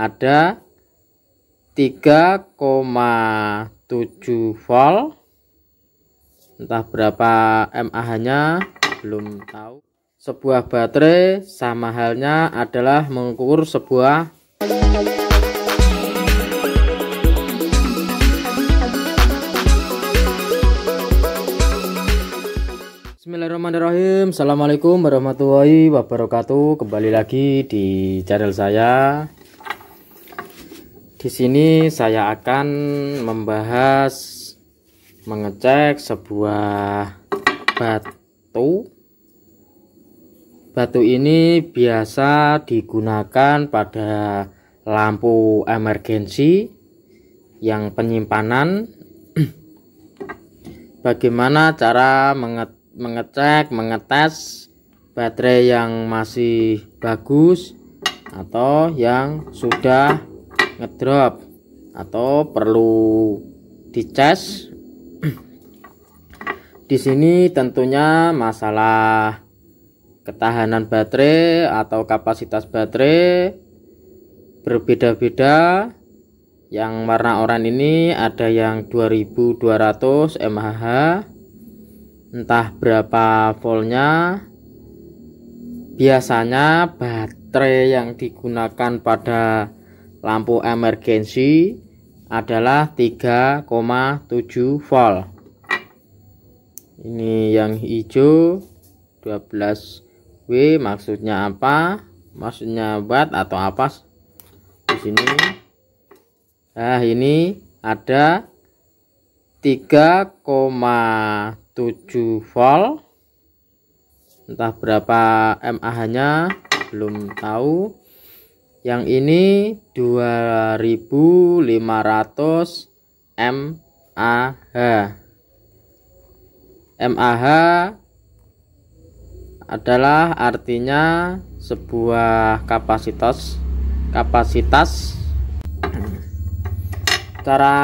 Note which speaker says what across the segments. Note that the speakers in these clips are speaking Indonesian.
Speaker 1: ada 3,7 volt entah berapa mAh nya belum tahu sebuah baterai sama halnya adalah mengukur sebuah Bismillahirrahmanirrahim Assalamualaikum warahmatullahi wabarakatuh Kembali lagi di channel saya di sini saya akan membahas mengecek sebuah batu. Batu ini biasa digunakan pada lampu emergensi yang penyimpanan. Bagaimana cara menge mengecek, mengetes baterai yang masih bagus atau yang sudah ngedrop atau perlu dicas di sini tentunya masalah ketahanan baterai atau kapasitas baterai berbeda-beda yang warna oranye ini ada yang 2200 mAh entah berapa voltnya biasanya baterai yang digunakan pada lampu emergensi adalah 3,7 volt ini yang hijau 12W maksudnya apa maksudnya watt atau apa di sini nah ini ada 3,7 volt entah berapa mAh nya belum tahu yang ini 2500 MAH. MAH adalah artinya sebuah kapasitas kapasitas cara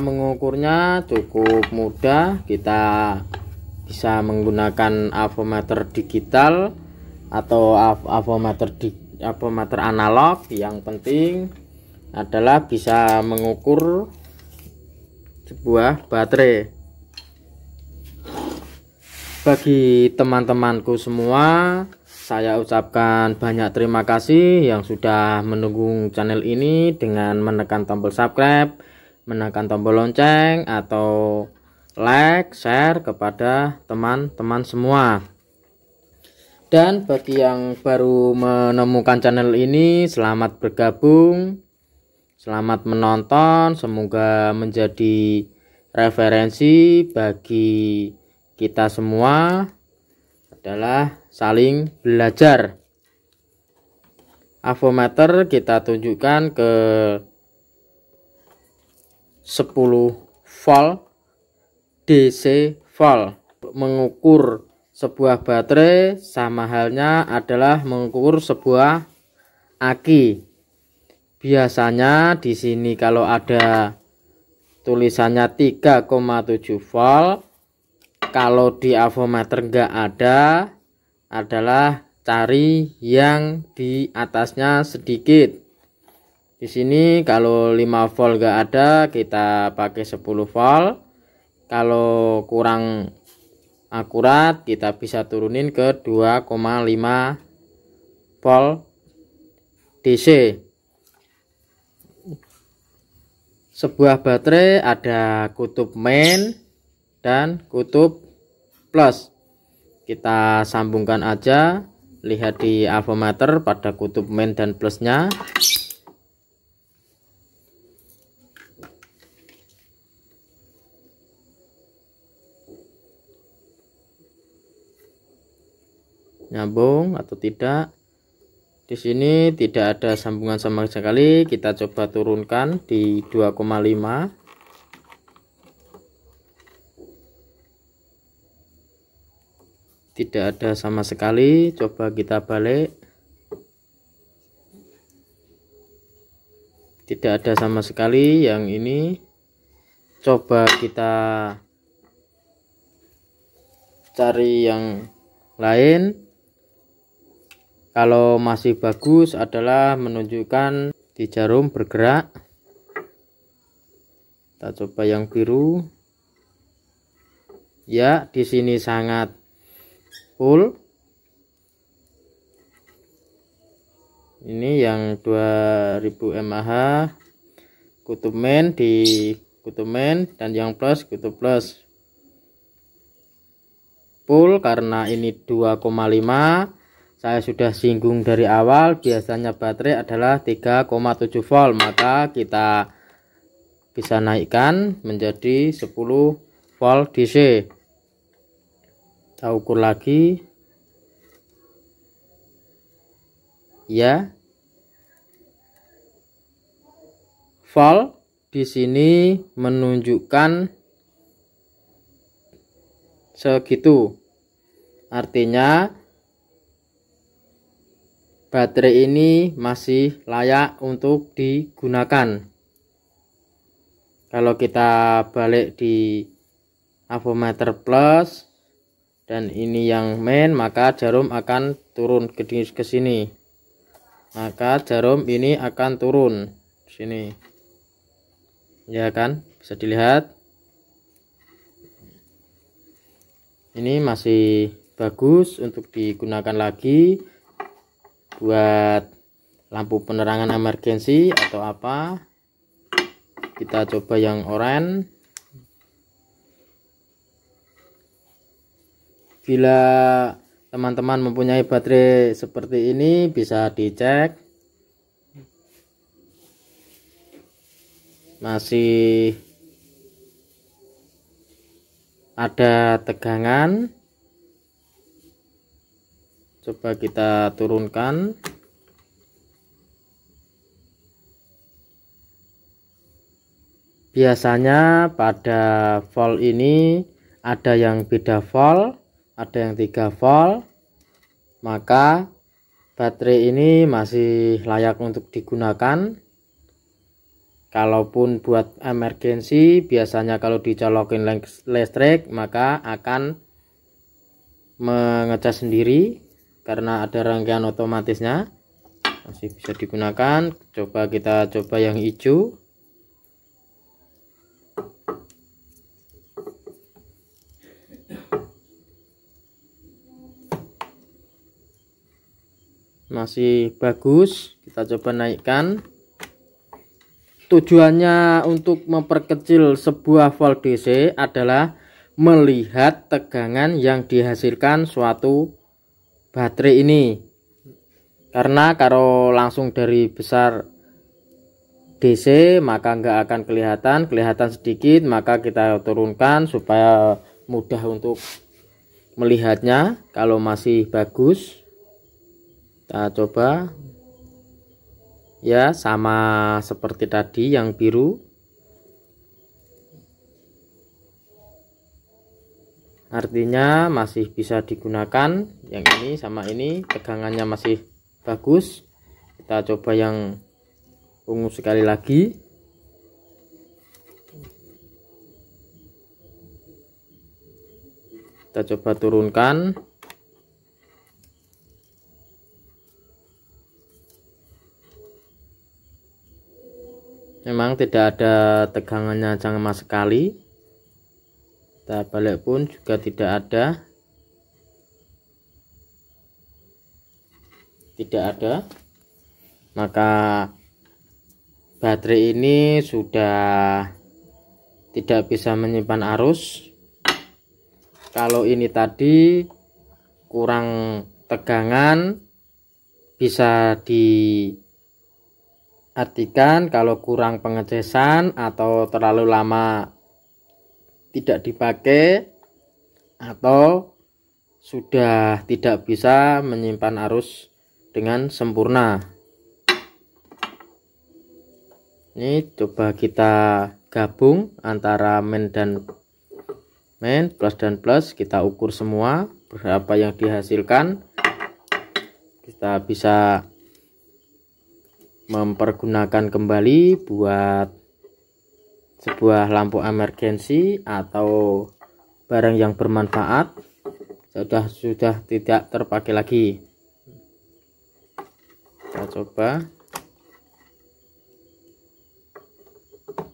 Speaker 1: mengukurnya cukup mudah kita bisa menggunakan avometer digital atau av avometer digital Ya, meter analog yang penting adalah bisa mengukur sebuah baterai bagi teman-temanku semua saya ucapkan banyak terima kasih yang sudah menunggu channel ini dengan menekan tombol subscribe menekan tombol lonceng atau like share kepada teman-teman semua dan bagi yang baru menemukan channel ini, selamat bergabung, selamat menonton, semoga menjadi referensi bagi kita semua adalah saling belajar. Avometer kita tunjukkan ke 10 volt DC volt mengukur sebuah baterai sama halnya adalah mengukur sebuah aki. Biasanya di sini kalau ada tulisannya 3,7 volt, kalau di avometer enggak ada, adalah cari yang di atasnya sedikit. Di sini kalau 5 volt enggak ada, kita pakai 10 volt. Kalau kurang akurat kita bisa turunin ke 2,5 volt DC sebuah baterai ada kutub main dan kutub plus kita sambungkan aja lihat di avometer pada kutub main dan plusnya nyambung atau tidak di sini tidak ada sambungan sama sekali kita coba turunkan di 2,5 tidak ada sama sekali coba kita balik tidak ada sama sekali yang ini coba kita cari yang lain kalau masih bagus adalah menunjukkan di jarum bergerak kita coba yang biru ya di sini sangat full ini yang 2000 mAh kutub main di kutub main dan yang plus kutub plus full karena ini 2,5 saya sudah singgung dari awal biasanya baterai adalah 3,7 volt maka kita bisa naikkan menjadi 10 volt DC kita ukur lagi ya volt di sini menunjukkan segitu artinya baterai ini masih layak untuk digunakan kalau kita balik di avometer plus dan ini yang main maka jarum akan turun ke, ke sini maka jarum ini akan turun sini ya kan bisa dilihat ini masih bagus untuk digunakan lagi buat lampu penerangan emergensi atau apa kita coba yang oranye bila teman-teman mempunyai baterai seperti ini bisa dicek masih ada tegangan coba kita turunkan biasanya pada volt ini ada yang beda volt ada yang 3 volt maka baterai ini masih layak untuk digunakan kalaupun buat emergensi biasanya kalau dicolokin listrik maka akan mengecas sendiri karena ada rangkaian otomatisnya masih bisa digunakan coba kita coba yang hijau masih bagus kita coba naikkan tujuannya untuk memperkecil sebuah volt DC adalah melihat tegangan yang dihasilkan suatu baterai ini karena kalau langsung dari besar DC maka nggak akan kelihatan kelihatan sedikit maka kita turunkan supaya mudah untuk melihatnya kalau masih bagus kita coba ya sama seperti tadi yang biru artinya masih bisa digunakan yang ini sama ini tegangannya masih bagus kita coba yang ungu sekali lagi kita coba turunkan memang tidak ada tegangannya sama sekali kita balik pun juga tidak ada tidak ada maka baterai ini sudah tidak bisa menyimpan arus kalau ini tadi kurang tegangan bisa di kalau kurang pengecesan atau terlalu lama tidak dipakai atau sudah tidak bisa menyimpan arus dengan sempurna ini coba kita gabung antara main dan main plus dan plus kita ukur semua berapa yang dihasilkan kita bisa mempergunakan kembali buat sebuah lampu emergensi atau barang yang bermanfaat sudah sudah tidak terpakai lagi kita coba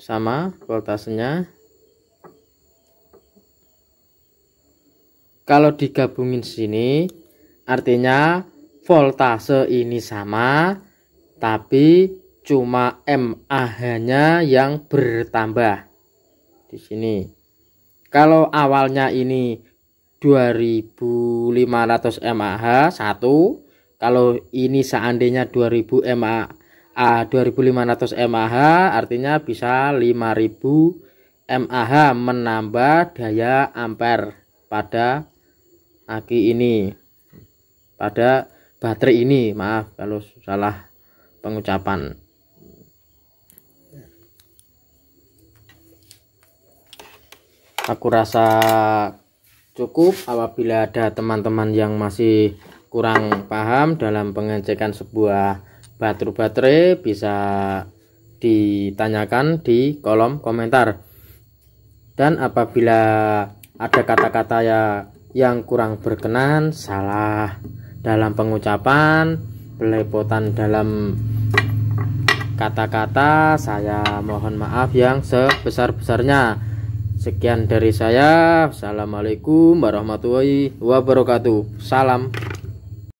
Speaker 1: sama voltasenya kalau digabungin sini artinya voltase ini sama tapi cuma MAH-nya yang bertambah di sini. Kalau awalnya ini 2500 mAh 1, kalau ini seandainya 2000 mAh 2500 mAh artinya bisa 5000 mAh menambah daya ampere pada aki ini pada baterai ini maaf kalau salah pengucapan aku rasa cukup apabila ada teman-teman yang masih kurang paham dalam pengecekan sebuah baterai baterai bisa ditanyakan di kolom komentar dan apabila ada kata-kata ya yang kurang berkenan salah dalam pengucapan belepotan dalam kata-kata saya mohon maaf yang sebesar-besarnya Sekian dari saya. Assalamualaikum warahmatullahi wabarakatuh. Salam.